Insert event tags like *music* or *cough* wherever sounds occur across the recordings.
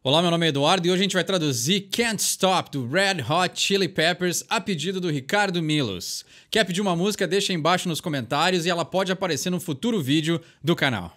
Olá, meu nome é Eduardo e hoje a gente vai traduzir Can't Stop do Red Hot Chili Peppers a pedido do Ricardo Milos. Quer pedir uma música? Deixa aí embaixo nos comentários e ela pode aparecer no futuro vídeo do canal.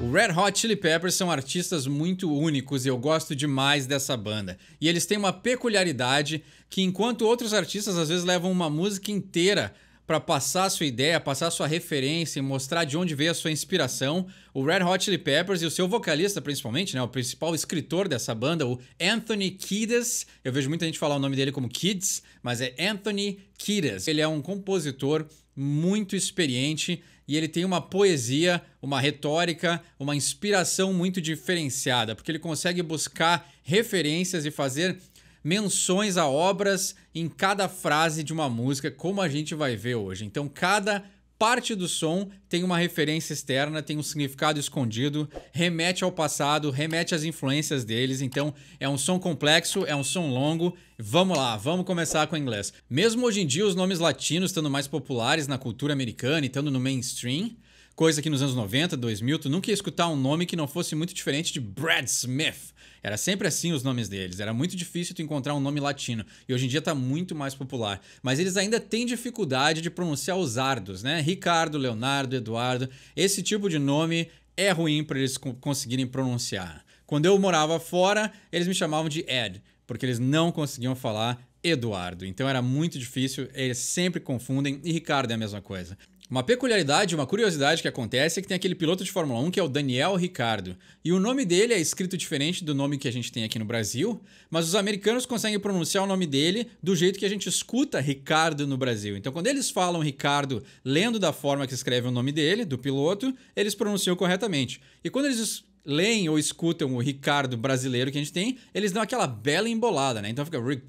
O Red Hot Chili Peppers são artistas muito únicos e eu gosto demais dessa banda. E eles têm uma peculiaridade que enquanto outros artistas às vezes levam uma música inteira para passar sua ideia, passar sua referência e mostrar de onde veio a sua inspiração. O Red Hot Chili Peppers e o seu vocalista, principalmente, né, o principal escritor dessa banda, o Anthony Kiedis. Eu vejo muita gente falar o nome dele como Kids, mas é Anthony Kiedis. Ele é um compositor muito experiente e ele tem uma poesia, uma retórica, uma inspiração muito diferenciada, porque ele consegue buscar referências e fazer menções a obras em cada frase de uma música, como a gente vai ver hoje. Então, cada parte do som tem uma referência externa, tem um significado escondido, remete ao passado, remete às influências deles. Então, é um som complexo, é um som longo. Vamos lá, vamos começar com o inglês. Mesmo hoje em dia, os nomes latinos estando mais populares na cultura americana e estando no mainstream, Coisa que nos anos 90, 2000, tu nunca ia escutar um nome que não fosse muito diferente de Brad Smith. Era sempre assim os nomes deles, era muito difícil tu encontrar um nome latino, e hoje em dia tá muito mais popular. Mas eles ainda têm dificuldade de pronunciar os ardos, né? Ricardo, Leonardo, Eduardo, esse tipo de nome é ruim para eles conseguirem pronunciar. Quando eu morava fora, eles me chamavam de Ed, porque eles não conseguiam falar Eduardo. Então era muito difícil, eles sempre confundem e Ricardo é a mesma coisa. Uma peculiaridade, uma curiosidade que acontece é que tem aquele piloto de Fórmula 1 que é o Daniel Ricardo. E o nome dele é escrito diferente do nome que a gente tem aqui no Brasil, mas os americanos conseguem pronunciar o nome dele do jeito que a gente escuta Ricardo no Brasil. Então, quando eles falam Ricardo lendo da forma que escreve o nome dele, do piloto, eles pronunciam corretamente. E quando eles leem ou escutam o Ricardo brasileiro que a gente tem, eles dão aquela bela embolada, né? Então fica Rick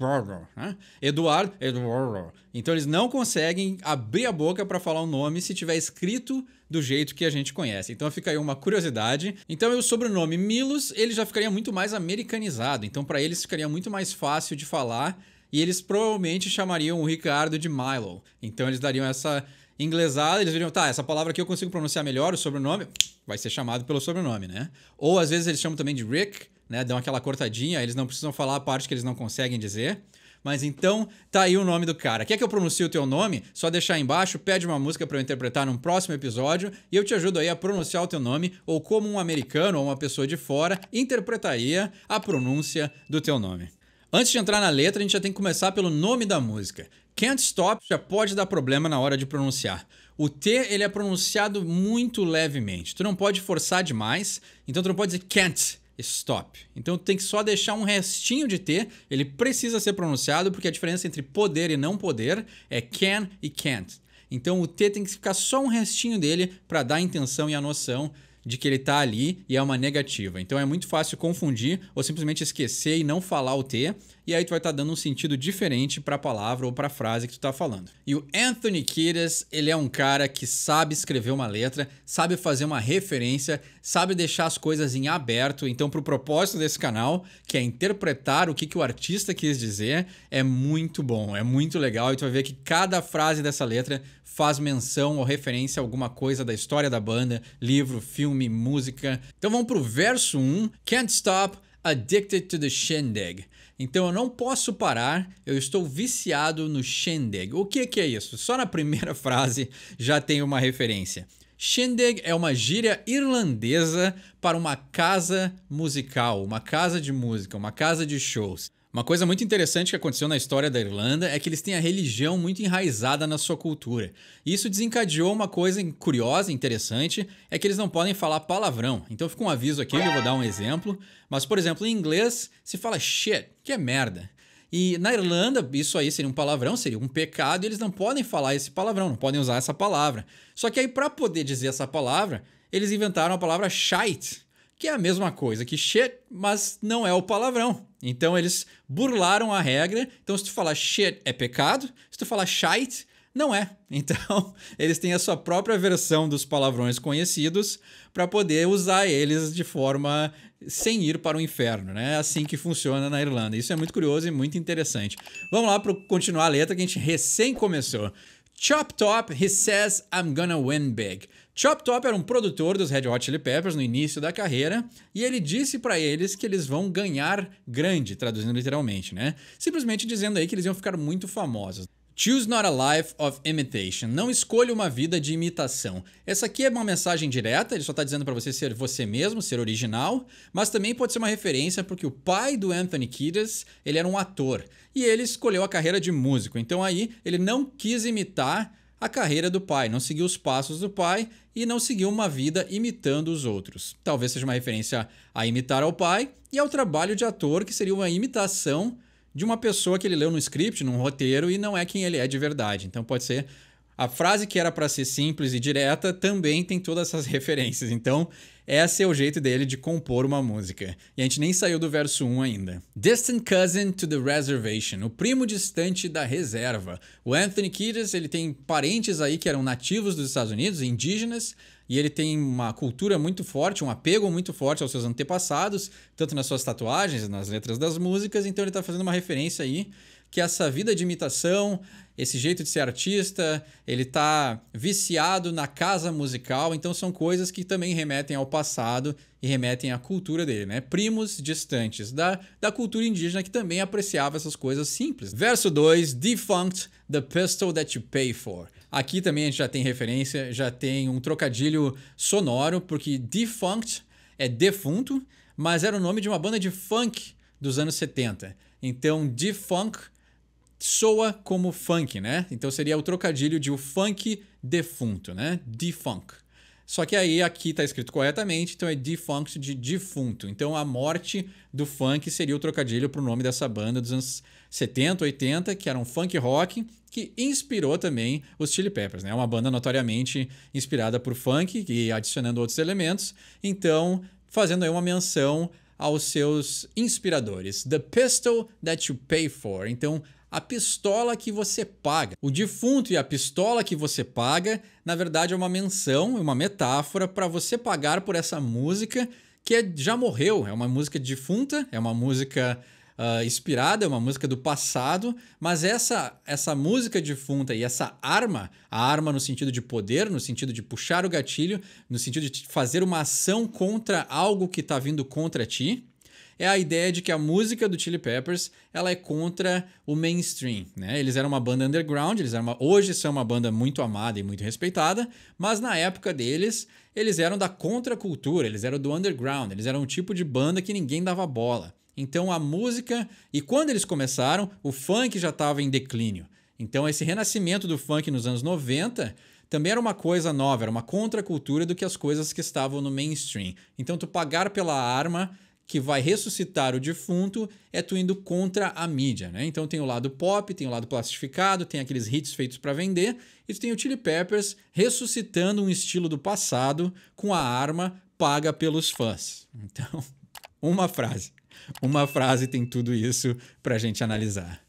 né? Eduardo, Eduardo. Então eles não conseguem abrir a boca para falar o um nome se tiver escrito do jeito que a gente conhece. Então fica aí uma curiosidade. Então o sobrenome Milos, ele já ficaria muito mais americanizado. Então para eles ficaria muito mais fácil de falar e eles provavelmente chamariam o Ricardo de Milo. Então eles dariam essa inglesada, eles viriam tá, essa palavra aqui eu consigo pronunciar melhor, o sobrenome vai ser chamado pelo sobrenome, né? Ou às vezes eles chamam também de Rick, né? Dão aquela cortadinha, eles não precisam falar a parte que eles não conseguem dizer. Mas então, tá aí o nome do cara. Quer que eu pronuncie o teu nome? Só deixar aí embaixo, pede uma música para eu interpretar num próximo episódio e eu te ajudo aí a pronunciar o teu nome ou como um americano ou uma pessoa de fora interpretaria a pronúncia do teu nome. Antes de entrar na letra, a gente já tem que começar pelo nome da música. Can't stop já pode dar problema na hora de pronunciar. O T ele é pronunciado muito levemente. Tu não pode forçar demais, então tu não pode dizer can't stop. Então tu tem que só deixar um restinho de T, ele precisa ser pronunciado porque a diferença entre poder e não poder é can e can't. Então o T tem que ficar só um restinho dele para dar a intenção e a noção de que ele está ali e é uma negativa. Então é muito fácil confundir ou simplesmente esquecer e não falar o T e aí tu vai estar tá dando um sentido diferente para a palavra ou para a frase que tu está falando. E o Anthony Kiedis, ele é um cara que sabe escrever uma letra, sabe fazer uma referência, sabe deixar as coisas em aberto. Então, para o propósito desse canal, que é interpretar o que, que o artista quis dizer, é muito bom, é muito legal. E tu vai ver que cada frase dessa letra faz menção ou referência a alguma coisa da história da banda, livro, filme, música. Então vamos pro verso 1, Can't Stop, Addicted to the Shindig. Então eu não posso parar, eu estou viciado no Shendeg. O que, que é isso? Só na primeira *laughs* frase já tem uma referência. Shindig é uma gíria irlandesa para uma casa musical, uma casa de música, uma casa de shows. Uma coisa muito interessante que aconteceu na história da Irlanda é que eles têm a religião muito enraizada na sua cultura. E isso desencadeou uma coisa curiosa, interessante, é que eles não podem falar palavrão. Então fica um aviso aqui, eu vou dar um exemplo. Mas, por exemplo, em inglês se fala shit, que é merda. E na Irlanda, isso aí seria um palavrão, seria um pecado, e eles não podem falar esse palavrão, não podem usar essa palavra. Só que aí, para poder dizer essa palavra, eles inventaram a palavra shite, que é a mesma coisa que shit, mas não é o palavrão. Então eles burlaram a regra. Então se tu falar shit é pecado, se tu falar shite não é. *laughs* Então, eles têm a sua própria versão dos palavrões conhecidos para poder usar eles de forma sem ir para o inferno, né? É assim que funciona na Irlanda. Isso é muito curioso e muito interessante. Vamos lá para continuar a letra que a gente recém começou. Chop Top, he says I'm gonna win big. Chop Top era um produtor dos Red Hot Chili Peppers no início da carreira e ele disse para eles que eles vão ganhar grande, traduzindo literalmente, né? Simplesmente dizendo aí que eles iam ficar muito famosos. Choose not a life of imitation. Não escolha uma vida de imitação. Essa aqui é uma mensagem direta, ele só está dizendo para você ser você mesmo, ser original, mas também pode ser uma referência porque o pai do Anthony Kiedis, ele era um ator e ele escolheu a carreira de músico. Então aí ele não quis imitar a carreira do pai, não seguiu os passos do pai e não seguiu uma vida imitando os outros. Talvez seja uma referência a imitar ao pai e ao trabalho de ator, que seria uma imitação de uma pessoa que ele leu no script, num roteiro, e não é quem ele é de verdade. Então pode ser a frase que era para ser simples e direta também tem todas essas *laughs* referências. Então, esse é o jeito dele de compor uma música. E a gente nem saiu do verso 1 ainda. Distant cousin to the reservation, o primo distante da reserva. O Anthony Kiedis, ele tem parentes aí que eram nativos dos Estados Unidos, indígenas, e ele tem uma cultura muito forte, um apego muito forte aos seus antepassados, tanto nas suas tatuagens, nas letras das músicas, então ele está fazendo uma referência aí que essa vida de imitação, esse jeito de ser artista, ele tá viciado na casa musical, então são coisas que também remetem ao passado e remetem à cultura dele, né? Primos distantes da, da cultura indígena que também apreciava essas coisas simples. Verso 2, Defunct, the pistol that you pay for. Aqui também a gente já tem referência, já tem um trocadilho sonoro, porque defunct é defunto, mas era o nome de uma banda de funk dos anos 70. Então, defunk soa como funk, né? Então seria o trocadilho de o funk defunto, né? Defunk. Só que aí aqui está escrito corretamente, então é defunct de defunto. Então a morte do funk seria o trocadilho para o nome dessa banda dos anos 70, 80, que era um funk rock, que inspirou também os Chili Peppers, né? É uma banda notoriamente inspirada por funk e adicionando outros elementos. Então, fazendo aí uma menção aos seus inspiradores. The Pistol That You Pay For. Então, a pistola que você paga. O defunto e a pistola que você paga, na verdade, é uma menção, é uma metáfora para você pagar por essa música que é, já morreu. É uma música defunta, é uma música uh, inspirada, é uma música do passado, mas essa, essa música defunta e essa arma, a arma no sentido de poder, no sentido de puxar o gatilho, no sentido de fazer uma ação contra algo que está vindo contra ti é a ideia de que a música do Chili Peppers ela é contra o mainstream. Né? Eles eram uma banda underground, eles eram uma, hoje são uma banda muito amada e muito respeitada, mas na época deles eles eram da contracultura, eles eram do underground, eles eram um tipo de banda que ninguém dava bola. Então a música, e quando eles começaram, o funk já estava em declínio. Então esse renascimento do funk nos anos 90 também era uma coisa nova, era uma contracultura do que as coisas que estavam no mainstream. Então tu pagar pela arma que vai ressuscitar o defunto é tu indo contra a mídia, né? Então tem o lado pop, tem o lado plastificado, tem aqueles hits feitos para vender, e tu tem o Chili Peppers ressuscitando um estilo do passado com a arma paga pelos fãs. Então, *laughs* uma frase. Uma frase tem tudo isso pra gente analisar.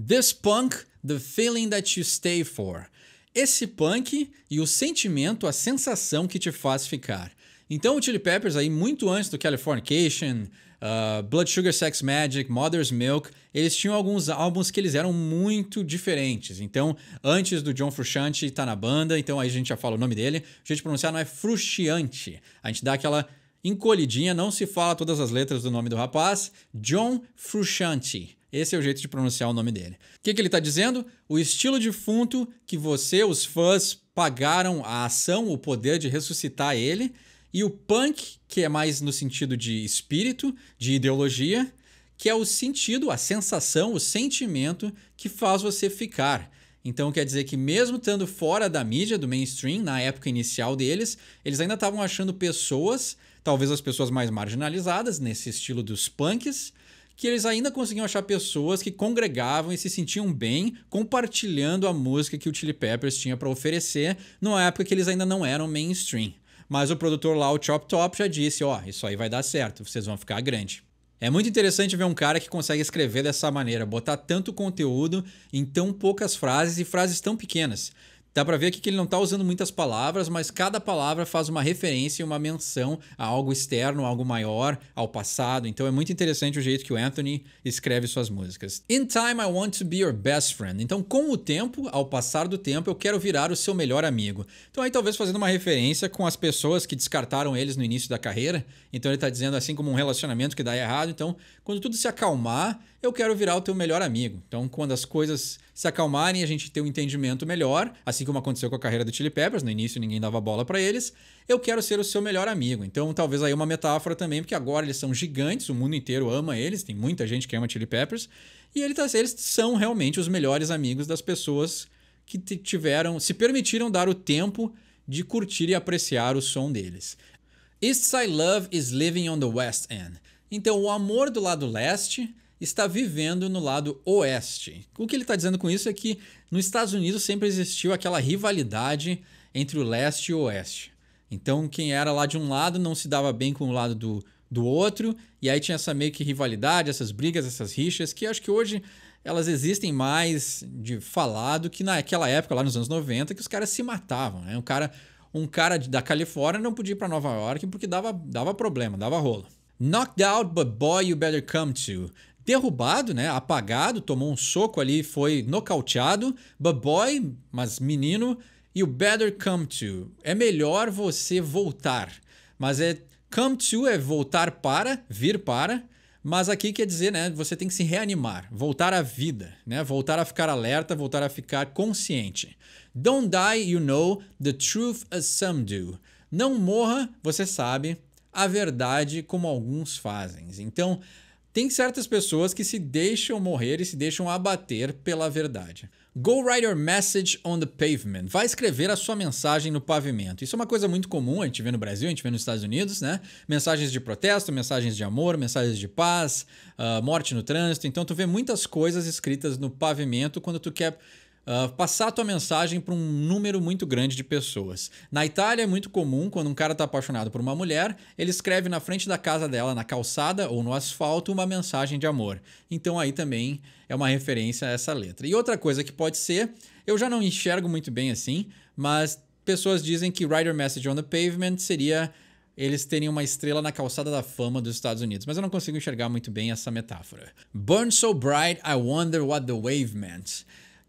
This punk, the feeling that you stay for. Esse punk e o sentimento, a sensação que te faz ficar. Então o Chili Peppers aí muito antes do Californication, uh, Blood Sugar Sex Magic, Mother's Milk, eles tinham alguns álbuns que eles eram muito diferentes. Então antes do John Frusciante estar tá na banda, então aí a gente já fala o nome dele. A gente pronunciar não é Frusciante. A gente dá aquela encolhidinha, não se fala todas as letras do nome do rapaz, John Frusciante. Esse é o jeito de pronunciar o nome dele. O que, que ele está dizendo? O estilo defunto que você, os fãs, pagaram a ação, o poder de ressuscitar ele, e o punk, que é mais no sentido de espírito, de ideologia, que é o sentido, a sensação, o sentimento que faz você ficar. Então quer dizer que mesmo estando fora da mídia, do mainstream, na época inicial deles, eles ainda estavam achando pessoas, talvez as pessoas mais marginalizadas, nesse estilo dos punks, que eles ainda conseguiam achar pessoas que congregavam e se sentiam bem compartilhando a música que o Chili Peppers tinha para oferecer, numa época que eles ainda não eram mainstream. Mas o produtor lá, o Chop Top, já disse: ó, oh, isso aí vai dar certo, vocês vão ficar grande. É muito interessante ver um cara que consegue escrever dessa maneira, botar tanto conteúdo em tão poucas frases e frases tão pequenas. Dá para ver aqui que ele não está usando muitas palavras, mas cada palavra faz uma referência, e uma menção a algo externo, algo maior, ao passado. Então é muito interessante o jeito que o Anthony escreve suas músicas. In Time I Want to Be Your Best Friend. Então, com o tempo, ao passar do tempo, eu quero virar o seu melhor amigo. Então, aí talvez fazendo uma referência com as pessoas que descartaram eles no início da carreira. Então, ele está dizendo assim como um relacionamento que dá errado. Então, quando tudo se acalmar, eu quero virar o teu melhor amigo. Então, quando as coisas se acalmarem, a gente ter um entendimento melhor, assim como aconteceu com a carreira do Chili Peppers, no início ninguém dava bola para eles, eu quero ser o seu melhor amigo. Então, talvez aí uma metáfora também, porque agora eles são gigantes, o mundo inteiro ama eles, tem muita gente que ama Chili Peppers, e tá, eles são realmente os melhores amigos das pessoas que tiveram, se permitiram dar o tempo de curtir e apreciar o som deles. East Side Love is living on the West End. Então, o amor do lado leste está vivendo no lado oeste. O que ele está dizendo com isso é que nos Estados Unidos sempre existiu aquela rivalidade entre o leste e o oeste. Então, quem era lá de um lado não se dava bem com o lado do, do outro, e aí tinha essa meio que rivalidade, essas brigas, essas rixas, que acho que hoje elas existem mais de falado que naquela época, lá nos anos 90, que os caras se matavam. Né? Um cara, um cara da Califórnia não podia ir para Nova York porque dava, dava problema, dava rolo. Knocked out, but boy, you better come to. Derrubado, né? Apagado, tomou um soco ali, foi nocauteado. But boy, mas menino, you better come to. É melhor você voltar. Mas é come to é voltar para, vir para. Mas aqui quer dizer, né? Você tem que se reanimar, voltar à vida, né? Voltar a ficar alerta, voltar a ficar consciente. Don't die, you know, the truth as some do. Não morra, você sabe, a verdade como alguns fazem. Então, tem certas pessoas que se deixam morrer e se deixam abater pela verdade. Go write your message on the pavement. Vai escrever a sua mensagem no pavimento. Isso é uma coisa muito comum, a gente vê no Brasil, a gente vê nos Estados Unidos, né? Mensagens de protesto, mensagens de amor, mensagens de paz, uh, morte no trânsito. Então tu vê muitas coisas escritas no pavimento quando tu quer ah, passar a tua mensagem para um número muito grande de pessoas. Na Itália é muito comum, quando um cara está apaixonado por uma mulher, ele escreve na frente da casa dela, na calçada ou no asfalto, uma mensagem de amor. Então aí também é uma referência a essa letra. E outra coisa que pode ser, eu já não enxergo muito bem assim, mas pessoas dizem que "Rider Message on the Pavement seria eles terem uma estrela na calçada da fama dos Estados Unidos, mas eu não consigo enxergar muito bem essa metáfora. Burn so bright, I wonder what the wave meant.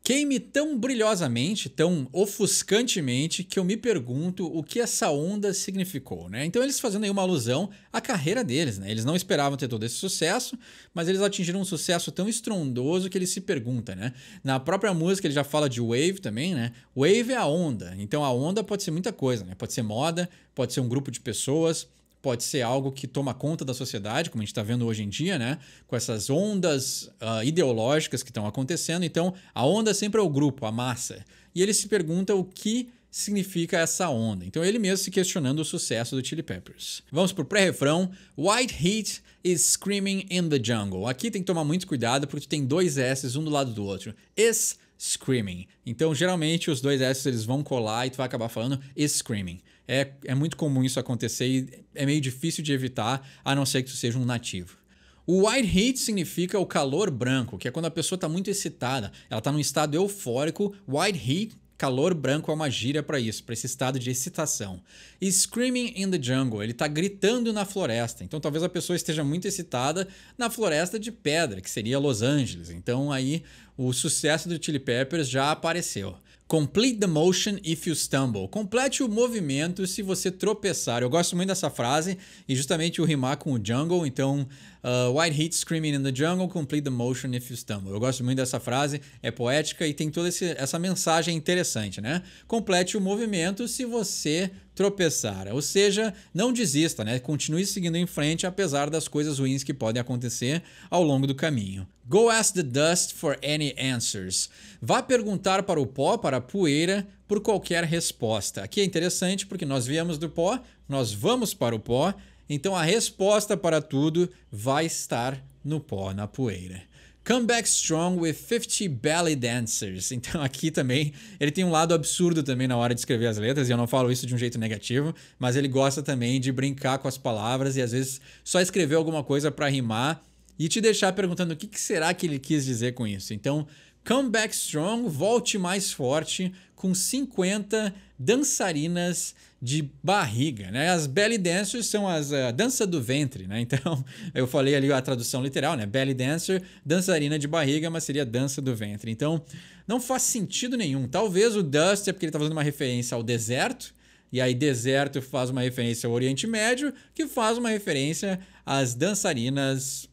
Queime tão brilhosamente, tão ofuscantemente, que eu me pergunto o que essa onda significou, né? Então eles fazendo aí uma alusão à carreira deles, né? Eles não esperavam ter todo esse sucesso, mas eles atingiram um sucesso tão estrondoso que eles se perguntam, né? Na própria música ele já fala de wave também, né? Wave é a onda, então a onda pode ser muita coisa, né? Pode ser moda, pode ser um grupo de pessoas, pode ser algo que toma conta da sociedade, como a gente está vendo hoje em dia, né? Com essas ondas uh, ideológicas que estão acontecendo. Então, a onda sempre é o grupo, a massa. E ele se pergunta o que significa essa onda. Então, ele mesmo se questionando o sucesso do Chili Peppers. Vamos para o pré-refrão. White Heat is screaming in the jungle. Aqui tem que tomar muito cuidado porque tem dois S's um do lado do outro. Is screaming. Então, geralmente, os dois S's eles vão colar e tu vai acabar falando is screaming é, é muito comum isso acontecer e é meio difícil de evitar, a não ser que você seja um nativo. O white heat significa o calor branco, que é quando a pessoa está muito excitada, ela está num estado eufórico. White heat, calor branco, é uma gíria para isso, para esse estado de excitação. E screaming in the jungle, ele está gritando na floresta. Então talvez a pessoa esteja muito excitada na floresta de pedra, que seria Los Angeles. Então aí o sucesso do Chili Peppers já apareceu. Complete the motion if you stumble. Complete o movimento se você tropeçar. Eu gosto muito dessa frase e justamente o rimar com o jungle. Então, uh, white heat screaming in the jungle, complete the motion if you stumble. Eu gosto muito dessa frase, é poética e tem toda esse, essa mensagem interessante, né? Complete o movimento se você tropeçar. Ou seja, não desista, né? Continue seguindo em frente apesar das coisas ruins que podem acontecer ao longo do caminho. Go ask the dust for any answers. Vá perguntar para o pó, para a poeira, por qualquer resposta. Aqui é interessante porque nós viemos do pó, nós vamos para o pó, então a resposta para tudo vai estar no pó, na poeira. Come Back Strong with 50 Belly Dancers. Então aqui também, ele tem um lado absurdo também na hora de escrever as letras, e eu não falo isso de um jeito negativo, mas ele gosta também de brincar com as palavras e às vezes só escrever alguma coisa para rimar e te deixar perguntando o que, que será que ele quis dizer com isso. Então, Come Back Strong, volte mais forte, com 50 dançarinas de barriga, né? As belly dancers são as a eh, dança do ventre, né? *laughs* Então, eu falei ali a tradução literal, né? Belly dancer, dançarina de barriga, mas seria dança do ventre. Então, não faz sentido nenhum. Talvez o Dust é porque ele está fazendo uma referência ao deserto, e aí deserto faz uma referência ao Oriente Médio, que faz uma referência às dançarinas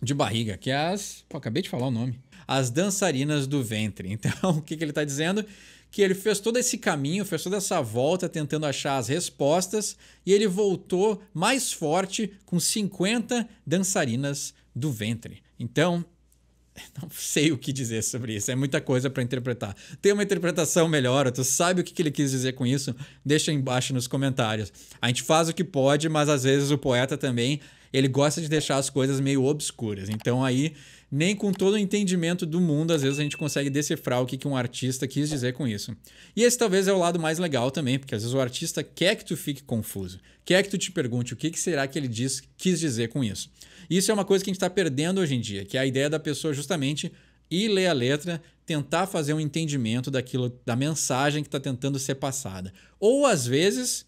de barriga, que é as, Pô, acabei de falar o nome as dançarinas do ventre. *laughs* Então, o que, que ele está dizendo? Que ele fez todo esse caminho, fez toda essa volta tentando achar as respostas e ele voltou mais forte com 50 dançarinas do ventre. Então, *laughs* não sei o que dizer sobre isso, é muita coisa para interpretar. Tem uma interpretação melhor, tu sabe o que ele quis dizer com isso? Deixa embaixo nos comentários. A gente faz o que pode, mas às vezes o poeta também, ele gosta de deixar as coisas meio obscuras. Então aí nem com todo o entendimento do mundo, às vezes a gente consegue decifrar o que, que um artista quis dizer com isso. E esse talvez é o lado mais legal também, porque às vezes o artista quer que tu fique confuso, quer que tu te pergunte o que, que será que ele diz, quis dizer com isso. Isso é uma coisa que a gente está perdendo hoje em dia, que é a ideia da pessoa justamente ir ler a letra, tentar fazer um entendimento daquilo, da mensagem que está tentando ser passada. Ou às vezes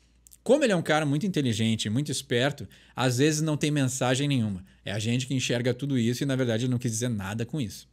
como ele é um cara muito inteligente, muito esperto, às vezes não tem mensagem nenhuma. É a gente que enxerga tudo isso e, na verdade, não quis dizer nada com isso.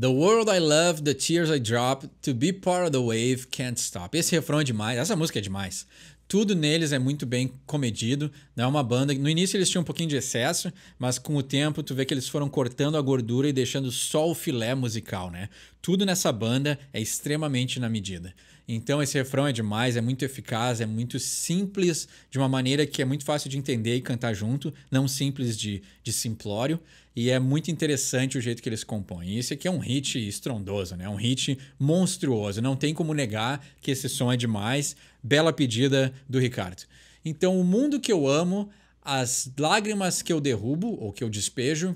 The world I love, the tears I drop, to be part of the wave, can't stop. Esse refrão é demais, essa música é demais. Tudo neles é muito bem comedido, é uma banda. que No início eles tinham um pouquinho de excesso, mas com o tempo tu vê que eles foram cortando a gordura e deixando só o filé musical, né? Tudo nessa banda é extremamente na medida. Então esse refrão é demais, é muito eficaz, é muito simples, de uma maneira que é muito fácil de entender e cantar junto, não simples de, de simplório. E é muito interessante o jeito que eles compõem. Isso aqui é um hit estrondoso, né? Um hit monstruoso. Não tem como negar que esse som é demais. Bela pedida do Ricardo. Então, o mundo que eu amo, as lágrimas que eu derrubo ou que eu despejo,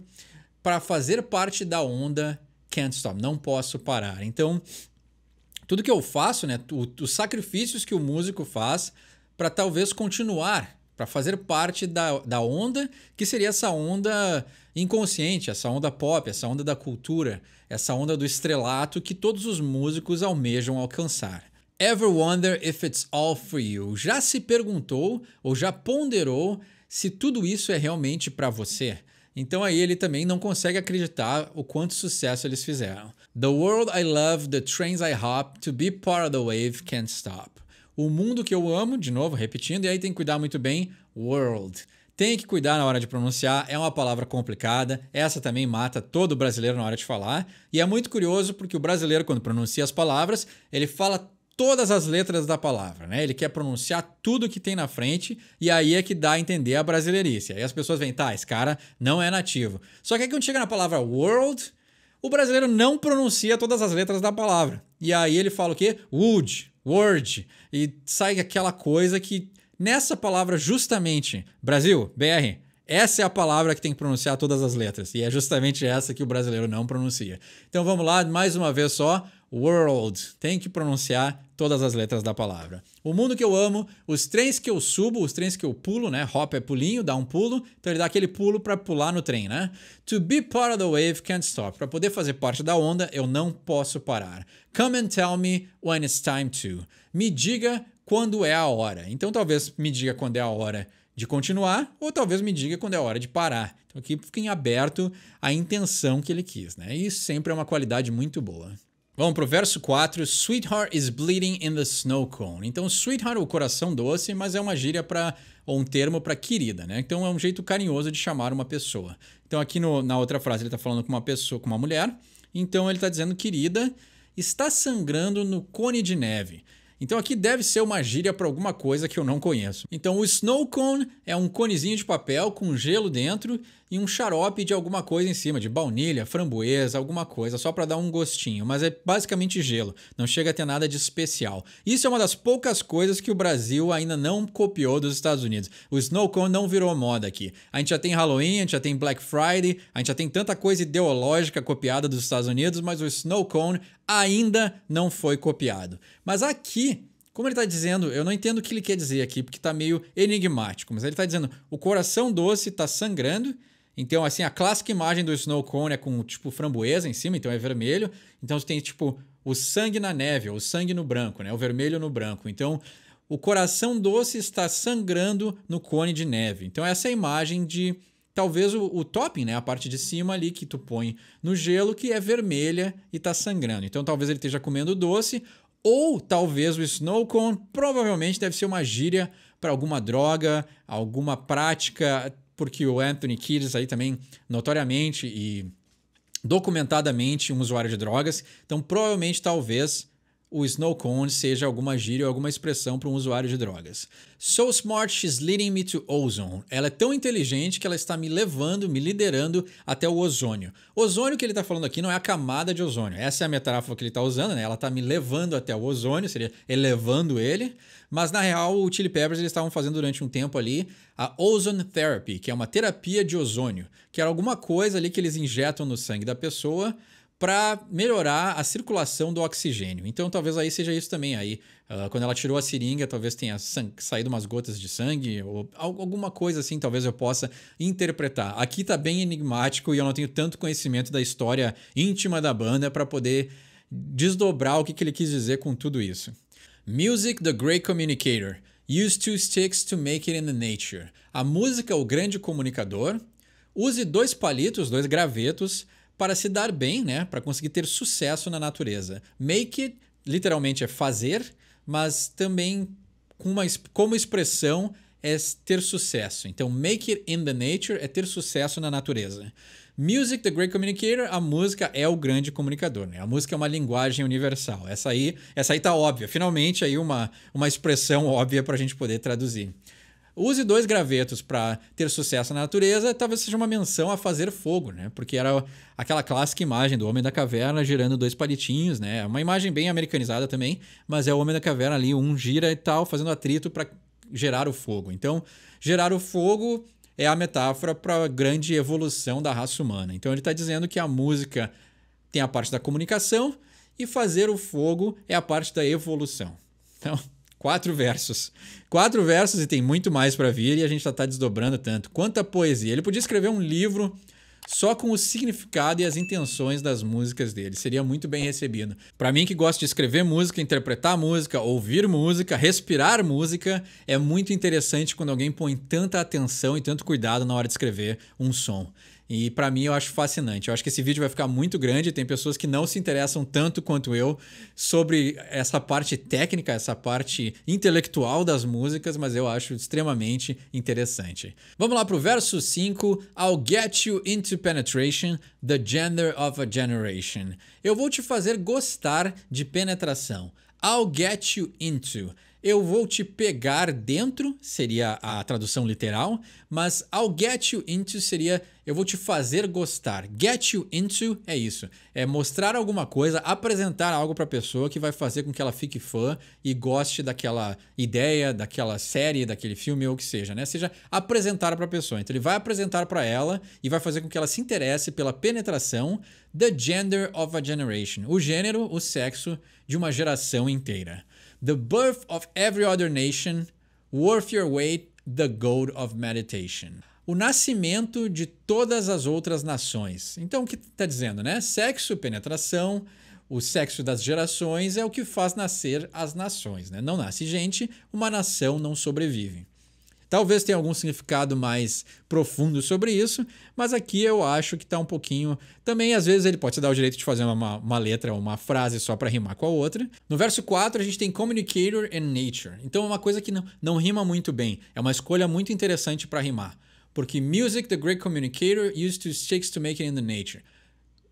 para fazer parte da onda Can't Stop, não posso parar. Então, tudo que eu faço, né, os sacrifícios que o músico faz para talvez continuar, para fazer parte da, da onda, que seria essa onda inconsciente, essa onda pop, essa onda da cultura, essa onda do estrelato que todos os músicos almejam alcançar. Ever wonder if it's all for you? Já se perguntou ou já ponderou se tudo isso é realmente para você? Então aí ele também não consegue acreditar o quanto sucesso eles fizeram. The world I love, the trains I hop, to be part of the wave can't stop. O mundo que eu amo, de novo, repetindo, e aí tem que cuidar muito bem, world. Tem que cuidar na hora de pronunciar, é uma palavra complicada, essa também mata todo brasileiro na hora de falar, e é muito curioso porque o brasileiro, quando pronuncia as palavras, ele fala todas as letras da palavra, né? Ele quer pronunciar tudo que tem na frente e aí é que dá a entender a brasileirice. Aí as pessoas vêm, tá, esse cara não é nativo. Só que aí quando chega na palavra world, o brasileiro não pronuncia todas as letras da palavra. E aí ele fala o quê? Would, word. E sai aquela coisa que nessa palavra justamente, Brasil, BR, essa é a palavra que tem que pronunciar todas as letras. E é justamente essa que o brasileiro não pronuncia. Então vamos lá, mais uma vez só. World. Tem que pronunciar todas as letras da palavra. O mundo que eu amo, os trens que eu subo, os trens que eu pulo, né? Hop é pulinho, dá um pulo, então ele dá aquele pulo para pular no trem, né? To be part of the wave can't stop. Para poder fazer parte da onda, eu não posso parar. Come and tell me when it's time to. Me diga quando é a hora. Então talvez me diga quando é a hora de continuar, ou talvez me diga quando é a hora de parar. Então aqui fica em aberto a intenção que ele quis, né? E isso sempre é uma qualidade muito boa. Vamos pro verso 4. Sweetheart is bleeding in the snow cone. Então, sweetheart, o coração doce, mas é uma gíria para ou um termo para querida, né? Então é um jeito carinhoso de chamar uma pessoa. Então aqui no, na outra frase ele está falando com uma pessoa, com uma mulher. Então ele está dizendo querida está sangrando no cone de neve. Então aqui deve ser uma gíria para alguma coisa que eu não conheço. Então o snow cone é um conezinho de papel com gelo dentro e um xarope de alguma coisa em cima, de baunilha, framboesa, alguma coisa, só para dar um gostinho, mas é basicamente gelo, não chega a ter nada de especial. Isso é uma das poucas coisas que o Brasil ainda não copiou dos Estados Unidos. O snow cone não virou moda aqui. A gente já tem Halloween, a gente já tem Black Friday, a gente já tem tanta coisa ideológica copiada dos Estados Unidos, mas o snow cone ainda não foi copiado. Mas aqui como ele está dizendo, eu não entendo o que ele quer dizer aqui, porque está meio enigmático, mas ele está dizendo: o coração doce está sangrando então, assim, a clássica imagem do snow cone é com, tipo, framboesa em cima, então é vermelho. Então, você tem, tipo, o sangue na neve, o sangue no branco, né? O vermelho no branco. Então, o coração doce está sangrando no cone de neve. Então, essa é a imagem de talvez o, o, topping, né? A parte de cima ali que tu põe no gelo, que é vermelha e tá sangrando. Então talvez ele esteja comendo doce, ou talvez o snow cone provavelmente deve ser uma gíria para alguma droga, alguma prática porque o Anthony Kiedis aí também, notoriamente e documentadamente, um usuário de drogas. Então, provavelmente, talvez, o snow cone seja alguma gíria ou alguma expressão para um usuário de drogas. So smart she's leading me to ozone. Ela é tão inteligente que ela está me levando, me liderando até o ozônio. Ozônio que ele está falando aqui não é a camada de ozônio. Essa é a metáfora que ele está usando, né? Ela está me levando até o ozônio, seria elevando ele. Mas na real, o Chili Peppers eles estavam fazendo durante um tempo ali a ozone therapy, que é uma terapia de ozônio, que era alguma coisa ali que eles injetam no sangue da pessoa para melhorar a circulação do oxigênio. Então talvez aí seja isso também aí. Uh, quando ela tirou a seringa, talvez tenha saído umas gotas de sangue ou alguma coisa assim, talvez eu possa interpretar. Aqui tá bem enigmático e eu não tenho tanto conhecimento da história íntima da banda para poder desdobrar o que, que ele quis dizer com tudo isso. Music the Great Communicator. Use two sticks to make it in the nature. A música, o grande comunicador. Use dois palitos, dois gravetos, para se dar bem, né? Para conseguir ter sucesso na natureza. Make it, literalmente, é fazer, mas também uma, como expressão é ter sucesso. Então, make it in the nature é ter sucesso na natureza. Music, The Great Communicator, a música é o grande comunicador, né? A música é uma linguagem universal. Essa aí, essa aí tá óbvia. Finalmente aí uma, uma expressão óbvia para a gente poder traduzir. Use dois gravetos para ter sucesso na natureza, talvez seja uma menção a fazer fogo, né? Porque era aquela clássica imagem do homem da caverna girando dois palitinhos, né? Uma imagem bem americanizada também, mas é o homem da caverna ali, um gira e tal, fazendo atrito para gerar o fogo. Então, gerar o fogo é a metáfora para a grande evolução da raça humana. Então ele está dizendo que a música tem a parte da comunicação e fazer o fogo é a parte da evolução. Então, *laughs* quatro versos. Quatro versos e tem muito mais para vir e a gente já está desdobrando tanto. Quanta poesia! Ele podia escrever um livro só com o significado e as intenções das músicas dele. Seria muito bem recebido. Para mim que gosta de escrever música, interpretar música, ouvir música, respirar música, é muito interessante quando alguém põe tanta atenção e tanto cuidado na hora de escrever um som. E para mim eu acho fascinante. Eu acho que esse vídeo vai ficar muito grande. Tem pessoas que não se interessam tanto quanto eu sobre essa parte técnica, essa parte intelectual das músicas, mas eu acho extremamente interessante. Vamos lá pro verso 5, I'll get you into penetration, the gender of a generation. Eu vou te fazer gostar de penetração. I'll get you into eu vou te pegar dentro, seria a tradução literal, mas I'll get you into seria eu vou te fazer gostar. Get you into é isso, é mostrar alguma coisa, apresentar algo para a pessoa que vai fazer com que ela fique fã e goste daquela ideia, daquela série, daquele filme ou o que seja, né? Seja apresentar para a pessoa. Então ele vai apresentar para ela e vai fazer com que ela se interesse pela penetração The Gender of a Generation, o gênero, o sexo de uma geração inteira. The Birth of Every Other Nation, Worth Your Weight, The Gold of Meditation. O nascimento de todas as outras nações. Então, o que está dizendo, né? Sexo, penetração, o sexo das gerações é o que faz nascer as nações, né? Não nasce gente, uma nação não sobrevive. Talvez tenha algum significado mais profundo sobre isso, mas aqui eu acho que está um pouquinho. Também, às vezes, ele pode se dar o direito de fazer uma, uma letra ou uma frase só para rimar com a outra. No verso 4, a gente tem communicator and nature. Então, é uma coisa que não, não rima muito bem. É uma escolha muito interessante para rimar. Porque music, the great communicator, used to sticks to make it in the nature.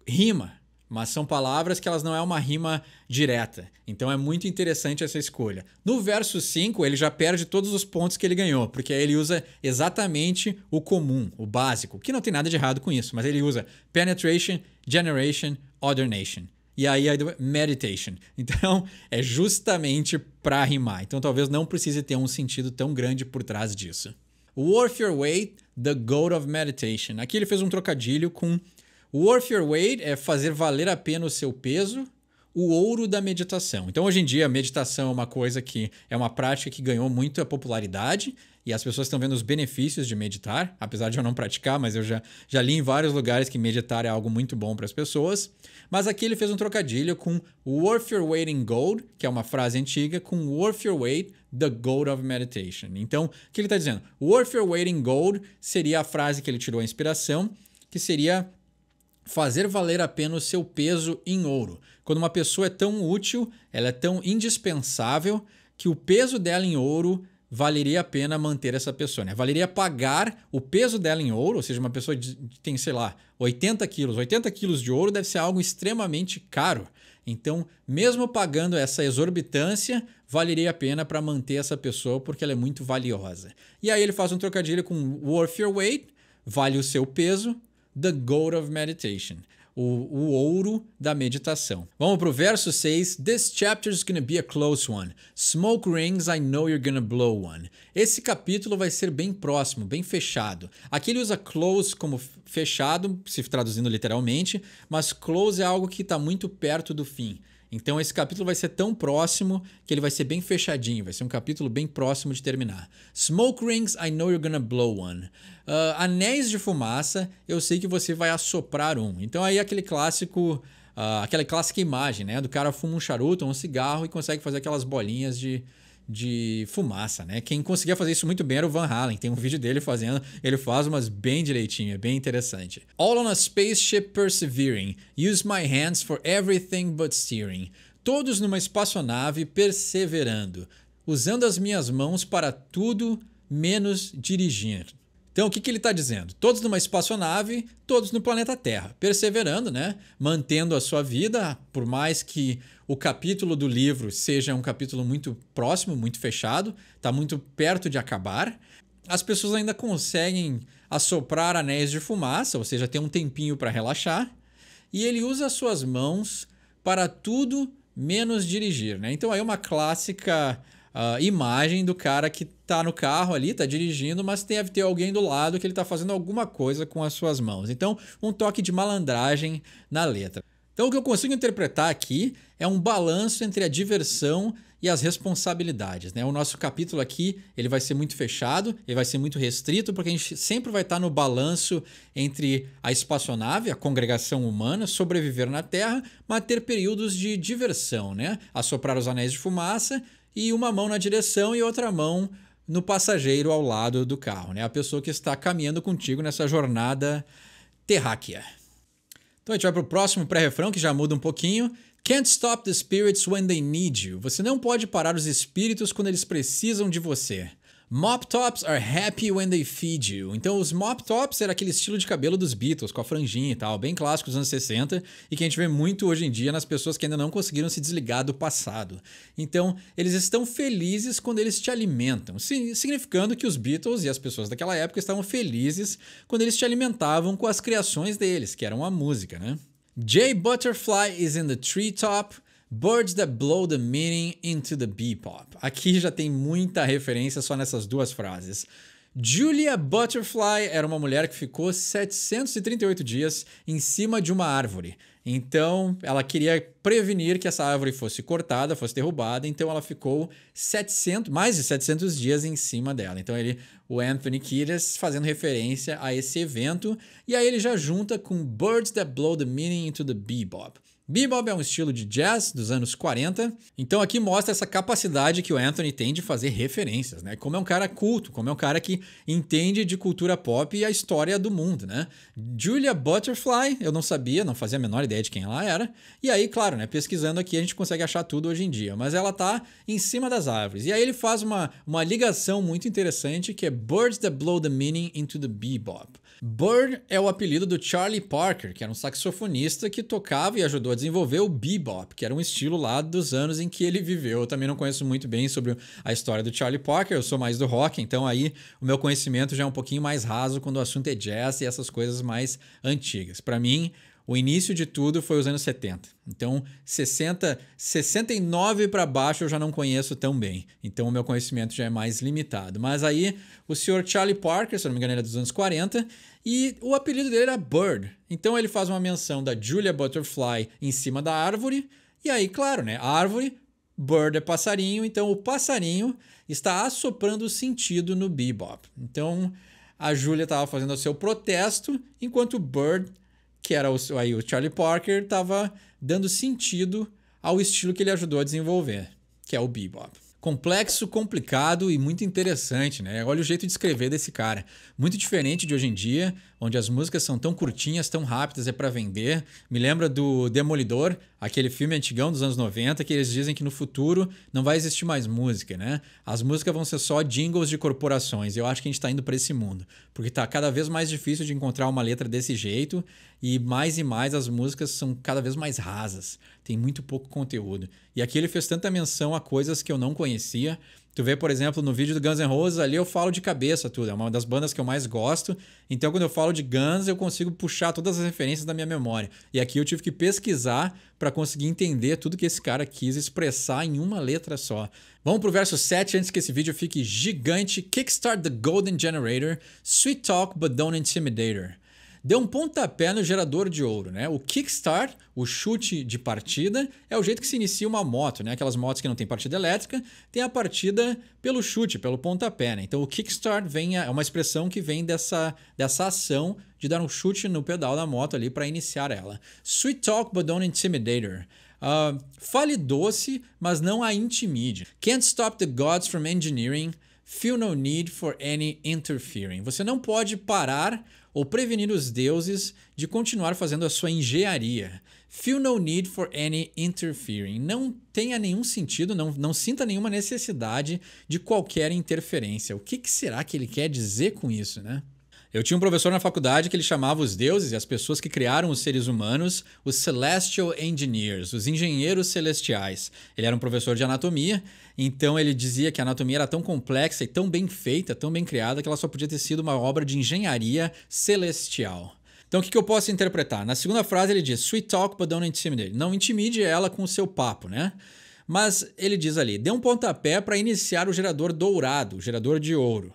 Rima, mas são palavras que elas não é uma rima direta. Então é muito interessante essa escolha. No verso 5, ele já perde todos os pontos que ele ganhou, porque aí ele usa exatamente o comum, o básico, que não tem nada de errado com isso, mas ele usa penetration, generation, other nation. E aí, aí meditation. *laughs* Então, é justamente para rimar. Então, talvez não precise ter um sentido tão grande por trás disso. Worth Your weight, The Goat of Meditation. Aqui ele fez um trocadilho com Worth Your Weight é fazer valer a pena o seu peso. O ouro da meditação. Então, hoje em dia, a meditação é uma coisa que é uma prática que ganhou muita popularidade e as pessoas estão vendo os benefícios de meditar, apesar de eu não praticar, mas eu já, já li em vários lugares que meditar é algo muito bom para as pessoas. Mas aqui ele fez um trocadilho com Worth Your Weight in Gold, que é uma frase antiga, com Worth Your Weight, the Gold of Meditation. Então, o que ele está dizendo? Worth Your Weight in Gold seria a frase que ele tirou a inspiração, que seria fazer valer a pena o seu peso em ouro. Quando uma pessoa é tão útil, ela é tão indispensável que o peso dela em ouro valeria a pena manter essa pessoa, né? Valeria pagar o peso dela em ouro, ou seja, uma pessoa que tem, sei lá, 80 quilos. 80 quilos de ouro deve ser algo extremamente caro. Então, mesmo pagando essa exorbitância, valeria a pena para manter essa pessoa porque ela é muito valiosa. E aí ele faz um trocadilho com worth your weight, vale o seu peso, The Gold of Meditation. O, o, ouro da meditação. Vamos pro verso 6. This chapter is gonna be a close one. Smoke rings, I know you're gonna blow one. Esse capítulo vai ser bem próximo, bem fechado. Aqui ele usa close como fechado, se traduzindo literalmente, mas close é algo que está muito perto do fim. Então esse capítulo vai ser tão próximo que ele vai ser bem fechadinho, vai ser um capítulo bem próximo de terminar. Smoke rings, I know you're gonna blow one. Uh, anéis de fumaça, eu sei que você vai assoprar um. Então aí é aquele clássico, uh, aquela clássica imagem, né, do cara fuma um charuto, um cigarro e consegue fazer aquelas bolinhas de de fumaça, né? Quem conseguia fazer isso muito bem era o Van Halen. Tem um vídeo dele fazendo, ele faz umas bem direitinho, é bem interessante. All on a spaceship persevering, use my hands for everything but steering. Todos numa espaçonave perseverando, usando as minhas mãos para tudo menos dirigir. Então, o que, que ele está dizendo? Todos numa espaçonave, todos no planeta Terra, perseverando, né? mantendo a sua vida, por mais que o capítulo do livro seja um capítulo muito próximo, muito fechado, está muito perto de acabar. As pessoas ainda conseguem assoprar anéis de fumaça, ou seja, ter um tempinho para relaxar. E ele usa suas mãos para tudo menos dirigir, né? Então aí uma clássica uh, imagem do cara que tá no carro ali, tá dirigindo, mas deve ter alguém do lado que ele tá fazendo alguma coisa com as suas mãos. Então, um toque de malandragem na letra. Então, o que eu consigo interpretar aqui é um balanço entre a diversão e as responsabilidades. Né? O nosso capítulo aqui ele vai ser muito fechado, ele vai ser muito restrito, porque a gente sempre vai estar no balanço entre a espaçonave, a congregação humana, sobreviver na Terra, mas ter períodos de diversão, né? assoprar os anéis de fumaça e uma mão na direção e outra mão no passageiro ao lado do carro, né? A pessoa que está caminhando contigo nessa jornada terráquea. Então a gente vai para o próximo pré-refrão que já muda um pouquinho. Can't stop the spirits when they need you. Você não pode parar os espíritos quando eles precisam de você. Mop tops are happy when they feed you. Então, os mop tops era aquele estilo de cabelo dos Beatles, com a franjinha e tal, bem clássico dos anos 60, e que a gente vê muito hoje em dia nas pessoas que ainda não conseguiram se desligar do passado. Então, eles estão felizes quando eles te alimentam, significando que os Beatles e as pessoas daquela época estavam felizes quando eles te alimentavam com as criações deles, que eram a música, né? Jay Butterfly is in the treetop. Birds that blow the meaning into the bebop. Aqui já tem muita referência só nessas duas frases. Julia Butterfly era uma mulher que ficou 738 dias em cima de uma árvore. Então, ela queria prevenir que essa árvore fosse cortada, fosse derrubada, então ela ficou 700, mais de 700 dias em cima dela. Então, ele, o Anthony Kiedis fazendo referência a esse evento, e aí ele já junta com Birds That Blow the Meaning into the Bebop. Bebop é um estilo de jazz dos anos 40, então aqui mostra essa capacidade que o Anthony tem de fazer referências, né? Como é um cara culto, como é um cara que entende de cultura pop e a história do mundo, né? Julia Butterfly, eu não sabia, não fazia a menor ideia de quem ela era. E aí, claro, né, pesquisando aqui a gente consegue achar tudo hoje em dia, mas ela tá em cima das árvores. E aí ele faz uma, uma ligação muito interessante que é Birds that blow the meaning into the bebop. Bird é o apelido do Charlie Parker, que era um saxofonista que tocava e ajudou a desenvolver o bebop, que era um estilo lá dos anos em que ele viveu. Eu também não conheço muito bem sobre a história do Charlie Parker, eu sou mais do rock, então aí o meu conhecimento já é um pouquinho mais raso quando o assunto é jazz e essas coisas mais antigas. Para mim, o início de tudo foi os anos 70. Então, 60, 69 para baixo eu já não conheço tão bem. Então, o meu conhecimento já é mais limitado. Mas aí, o senhor Charlie Parker, se não me engano, era é dos anos 40, e o apelido dele era Bird. Então, ele faz uma menção da Julia Butterfly em cima da árvore. E aí, claro, né? Árvore, Bird é passarinho, então o passarinho está assoprando o sentido no bebop. Então, a Julia estava fazendo o seu protesto, enquanto o Bird que era o, aí o Charlie Parker, estava dando sentido ao estilo que ele ajudou a desenvolver, que é o bebop complexo, complicado e muito interessante, né? Olha o jeito de escrever desse cara. Muito diferente de hoje em dia, onde as músicas são tão curtinhas, tão rápidas, é para vender. Me lembra do Demolidor, aquele filme antigão dos anos 90, que eles dizem que no futuro não vai existir mais música, né? As músicas vão ser só jingles de corporações. Eu acho que a gente tá indo para esse mundo, porque tá cada vez mais difícil de encontrar uma letra desse jeito e mais e mais as músicas são cada vez mais rasas tem muito pouco conteúdo. E aqui ele fez tanta menção a coisas que eu não conhecia. Tu vê, por exemplo, no vídeo do Guns N' Roses, ali eu falo de cabeça tudo, é uma das bandas que eu mais gosto. Então, quando eu falo de Guns, eu consigo puxar todas as referências da minha memória. E aqui eu tive que pesquisar para conseguir entender tudo que esse cara quis expressar em uma letra só. Vamos pro verso 7 antes que esse vídeo fique gigante. Kickstart the Golden Generator, Sweet Talk but Don't intimidate her deu um pontapé no gerador de ouro, né? O kickstart, o chute de partida, é o jeito que se inicia uma moto, né? Aquelas motos que não tem partida elétrica, tem a partida pelo chute, pelo pontapé, né? Então o kickstart vem a, é uma expressão que vem dessa, dessa ação de dar um chute no pedal da moto ali para iniciar ela. Sweet talk but don't intimidate her. Uh, ah, fale doce, mas não a intimide. Can't stop the gods from engineering. Feel no need for any interfering. Você não pode parar ou prevenir os deuses de continuar fazendo a sua engenharia. Feel no need for any interfering. Não tenha nenhum sentido, não, não sinta nenhuma necessidade de qualquer interferência. O que, que será que ele quer dizer com isso, né? Eu tinha um professor na faculdade que ele chamava os deuses e as pessoas que criaram os seres humanos, os Celestial Engineers, os engenheiros celestiais. Ele era um professor de anatomia, então ele dizia que a anatomia era tão complexa e tão bem feita, tão bem criada, que ela só podia ter sido uma obra de engenharia celestial. Então, o que, que, eu posso interpretar? Na segunda frase, ele diz: Sweet talk, but don't intimidate. Não intimide ela com o seu papo, né? Mas ele diz ali: dê um pontapé para iniciar o gerador dourado, o gerador de ouro.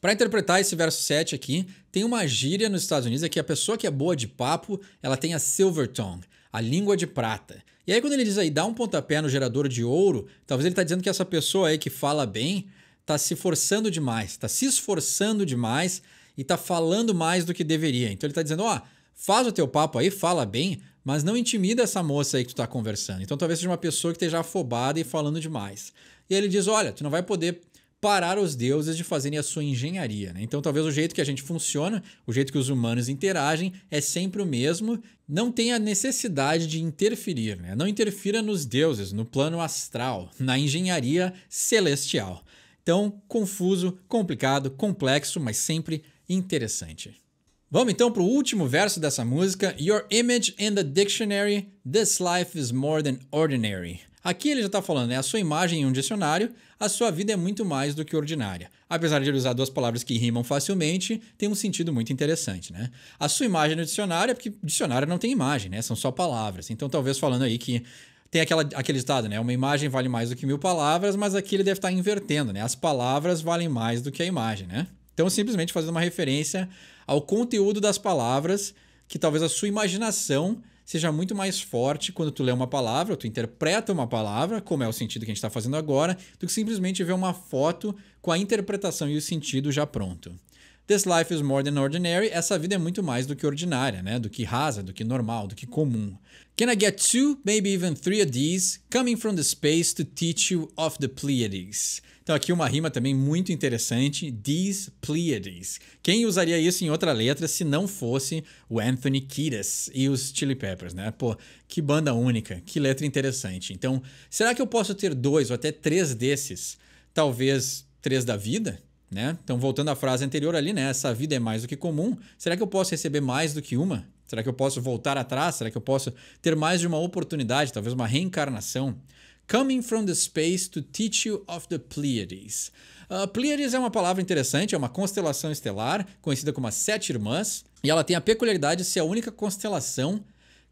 Para interpretar esse verso 7 aqui, tem uma gíria nos Estados Unidos é que a pessoa que é boa de papo, ela tem a silver tongue, a língua de prata. E aí quando ele diz aí dá um pontapé no gerador de ouro, talvez ele está dizendo que essa pessoa aí que fala bem está se forçando demais, está se esforçando demais e está falando mais do que deveria. Então ele está dizendo, ó, oh, faz o teu papo aí, fala bem, mas não intimida essa moça aí que tu está conversando. Então talvez seja uma pessoa que esteja afobada e falando demais. E aí ele diz, olha, tu não vai poder parar os deuses de fazerem a sua engenharia. Né? Então, talvez o jeito que a gente funciona, o jeito que os humanos interagem, é sempre o mesmo. Não tem a necessidade de interferir. Né? Não interfira nos deuses, no plano astral, na engenharia celestial. Então, confuso, complicado, complexo, mas sempre interessante. Vamos então para o último verso dessa música, Your image in the dictionary, this life is more than ordinary. Aqui ele já está falando, né? A sua imagem em um dicionário, a sua vida é muito mais do que ordinária. Apesar de ele usar duas palavras que rimam facilmente, tem um sentido muito interessante, né? A sua imagem no dicionário é porque dicionário não tem imagem, né? São só palavras. Então talvez falando aí que tem aquela, aquele estado, né? Uma imagem vale mais do que mil palavras, mas aqui ele deve estar tá invertendo, né? As palavras valem mais do que a imagem, né? Então simplesmente fazendo uma referência ao conteúdo das palavras, que talvez a sua imaginação seja muito mais forte quando tu lê uma palavra, ou tu interpreta uma palavra, como é o sentido que a gente está fazendo agora, do que simplesmente ver uma foto com a interpretação e o sentido já pronto. This life is more than ordinary. Essa vida é muito mais do que ordinária, né? Do que rasa, do que normal, do que comum. Can I get two, maybe even three of these coming from the space to teach you of the Pleiades? Então aqui uma rima também muito interessante, these Pleiades. Quem usaria isso em outra letra se não fosse o Anthony Kiedis e os Chili Peppers, né? Pô, que banda única, que letra interessante. Então, será que eu posso ter dois ou até três desses? Talvez três da vida? Né? Então, voltando à frase anterior ali, né? Essa vida é mais do que comum. Será que eu posso receber mais do que uma? Será que eu posso voltar atrás? Será que eu posso ter mais de uma oportunidade, talvez uma reencarnação? Coming from the space to teach you of the Pleiades. Uh, Pleiades é uma palavra interessante, é uma constelação estelar conhecida como as Sete Irmãs, e ela tem a peculiaridade de ser a única constelação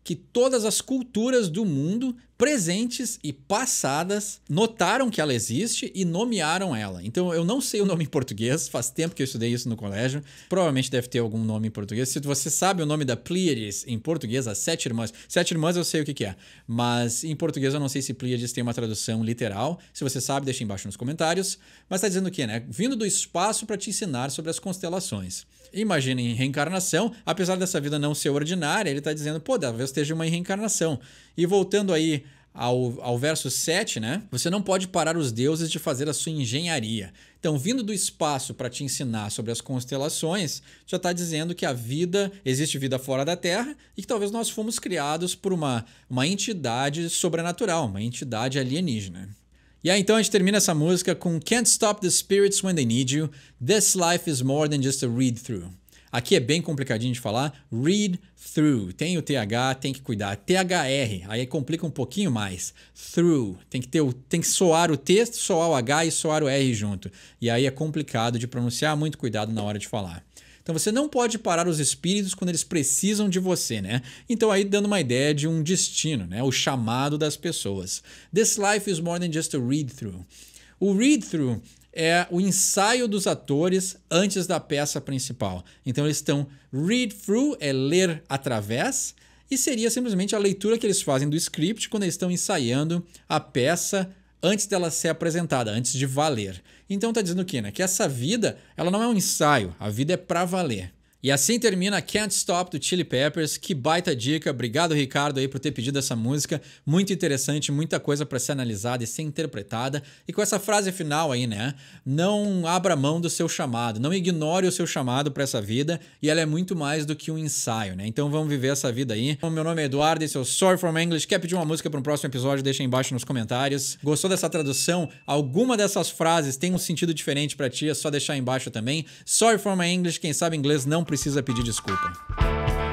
que todas as culturas do mundo presentes e passadas notaram que ela existe e nomearam ela. Então eu não sei o nome em português, faz tempo que eu estudei isso no colégio. Provavelmente deve ter algum nome em português. Se você sabe o nome da Pleiades em português, as Sete Irmãs. Sete Irmãs eu sei o que, que é, mas em português eu não sei se Pleiades tem uma tradução literal. Se você sabe, deixa embaixo nos comentários. Mas está dizendo o quê, né? Vindo do espaço para te ensinar sobre as constelações. em reencarnação, apesar dessa vida não ser ordinária, ele está dizendo, pô, talvez esteja uma reencarnação. E voltando aí ao, ao verso 7, né? Você não pode parar os deuses de fazer a sua engenharia. Então, vindo do espaço para te ensinar sobre as constelações, já está dizendo que a vida, existe vida fora da Terra e que talvez nós fomos criados por uma, uma entidade sobrenatural, uma entidade alienígena. E aí então a gente termina essa música com Can't Stop the Spirits When They Need You, This Life is More Than Just a Read-Through. Aqui é bem complicadinho de falar. Read through. Tem o TH, tem que cuidar. THR, aí complica um pouquinho mais. Through. Tem que, ter o, tem que soar o texto, soar o H e soar o R junto. E aí é complicado de pronunciar, muito cuidado na hora de falar. Então você não pode parar os espíritos quando eles precisam de você, né? Então aí dando uma ideia de um destino, né? O chamado das pessoas. This life is more than just a read through. O read through é o ensaio dos atores antes da peça principal. Então eles estão read through, é ler através, e seria simplesmente a leitura que eles fazem do script quando eles estão ensaiando a peça antes dela ser apresentada, antes de valer. Então tá dizendo o quê, né? Que essa vida, ela não é um ensaio, a vida é para valer. E assim termina Can't Stop do Chili Peppers. Que baita dica. Obrigado, Ricardo, aí por ter pedido essa música. Muito interessante, muita coisa para ser analisada e ser interpretada. E com essa frase final aí, né? Não abra mão do seu chamado, não ignore o seu chamado para essa vida, e ela é muito mais do que um ensaio, né? Então vamos viver essa vida aí. Então, meu nome é Eduardo, esse é o Sorry from English. Quer pedir uma música para um próximo episódio? Deixa aí embaixo nos comentários. Gostou dessa tradução? Alguma dessas frases tem um sentido diferente para ti? É só deixar aí embaixo também. Sorry from English, quem sabe inglês não precisa precisa pedir desculpa.